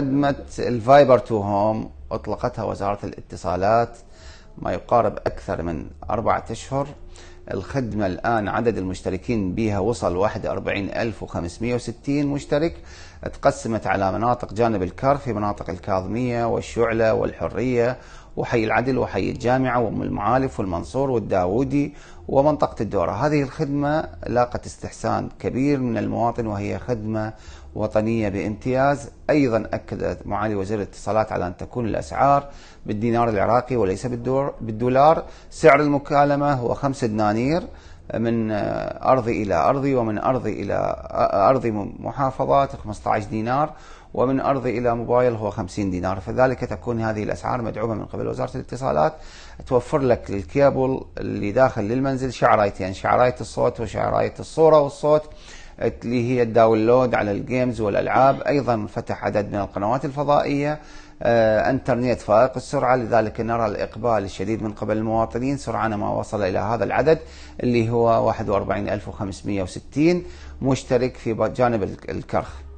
خدمة الفايبر تو هوم أطلقتها وزارة الاتصالات ما يقارب أكثر من أربعة أشهر الخدمة الآن عدد المشتركين بها وصل 41560 مشترك تقسمت على مناطق جانب الكار في مناطق الكاظمية والشعلة والحرية وحي العدل وحي الجامعة وأم المعالف والمنصور والداودي ومنطقة الدورة هذه الخدمة لاقت استحسان كبير من المواطن وهي خدمة وطنية بامتياز أيضا أكد معالي وزير الاتصالات على أن تكون الأسعار بالدينار العراقي وليس بالدولار سعر المكالمة هو خمس دنانير من أرضي إلى أرضي ومن أرضي إلى أرضي محافظات 15 دينار ومن أرضي إلى موبايل هو 50 دينار فذلك تكون هذه الأسعار مدعومة من قبل وزارة الاتصالات توفر لك الكيبل اللي داخل للمنزل شعرايتين يعني شعراية الصوت وشعراية الصورة والصوت اللي هي الداونلود على الجيمز والالعاب ايضا فتح عدد من القنوات الفضائيه آه، انترنت فائق السرعه لذلك نرى الاقبال الشديد من قبل المواطنين سرعان ما وصل الى هذا العدد اللي هو 41560 مشترك في جانب الكرخ